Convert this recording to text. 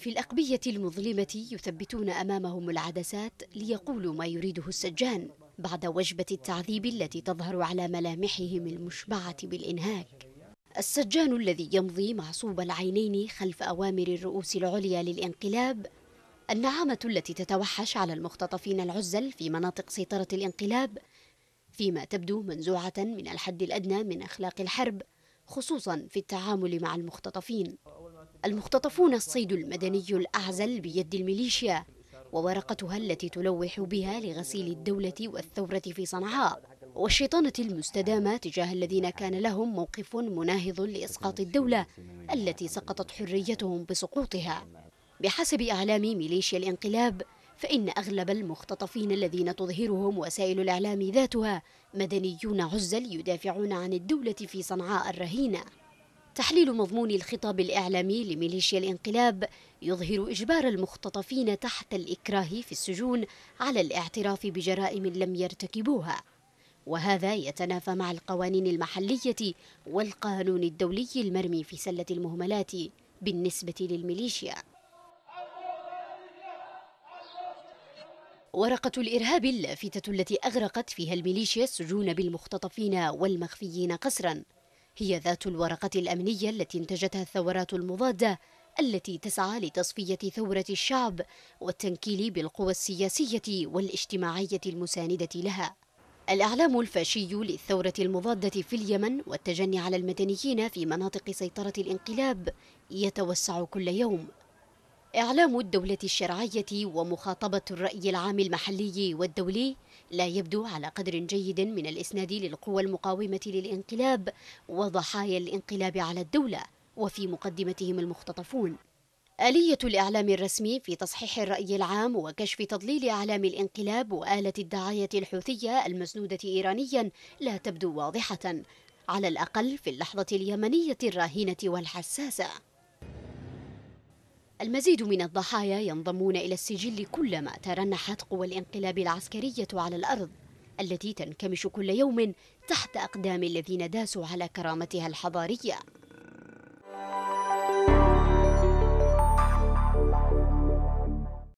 في الأقبية المظلمة يثبتون أمامهم العدسات ليقولوا ما يريده السجان بعد وجبة التعذيب التي تظهر على ملامحهم المشبعة بالإنهاك السجان الذي يمضي معصوب العينين خلف أوامر الرؤوس العليا للانقلاب النعامة التي تتوحش على المختطفين العزل في مناطق سيطرة الانقلاب فيما تبدو منزوعة من الحد الأدنى من أخلاق الحرب خصوصا في التعامل مع المختطفين المختطفون الصيد المدني الأعزل بيد الميليشيا وورقتها التي تلوح بها لغسيل الدولة والثورة في صنعاء والشيطانة المستدامة تجاه الذين كان لهم موقف مناهض لإسقاط الدولة التي سقطت حريتهم بسقوطها بحسب أعلام ميليشيا الانقلاب فإن أغلب المختطفين الذين تظهرهم وسائل الإعلام ذاتها مدنيون عزل يدافعون عن الدولة في صنعاء الرهينة تحليل مضمون الخطاب الإعلامي لميليشيا الانقلاب يظهر إجبار المختطفين تحت الإكراه في السجون على الاعتراف بجرائم لم يرتكبوها وهذا يتنافى مع القوانين المحلية والقانون الدولي المرمي في سلة المهملات بالنسبة للميليشيا ورقة الإرهاب اللافتة التي أغرقت فيها الميليشيا السجون بالمختطفين والمخفيين قسراً هي ذات الورقة الأمنية التي انتجتها الثورات المضادة التي تسعى لتصفية ثورة الشعب والتنكيل بالقوى السياسية والاجتماعية المساندة لها الإعلام الفاشي للثورة المضادة في اليمن والتجني على المدنيين في مناطق سيطرة الانقلاب يتوسع كل يوم إعلام الدولة الشرعية ومخاطبة الرأي العام المحلي والدولي لا يبدو على قدر جيد من الإسناد للقوى المقاومة للانقلاب وضحايا الانقلاب على الدولة وفي مقدمتهم المختطفون آلية الإعلام الرسمي في تصحيح الرأي العام وكشف تضليل أعلام الانقلاب وآلة الدعاية الحوثية المسنودة إيرانيا لا تبدو واضحة على الأقل في اللحظة اليمنية الراهنة والحساسة المزيد من الضحايا ينضمون إلى السجل كلما ترنحت قوى الانقلاب العسكرية على الأرض التي تنكمش كل يوم تحت أقدام الذين داسوا على كرامتها الحضارية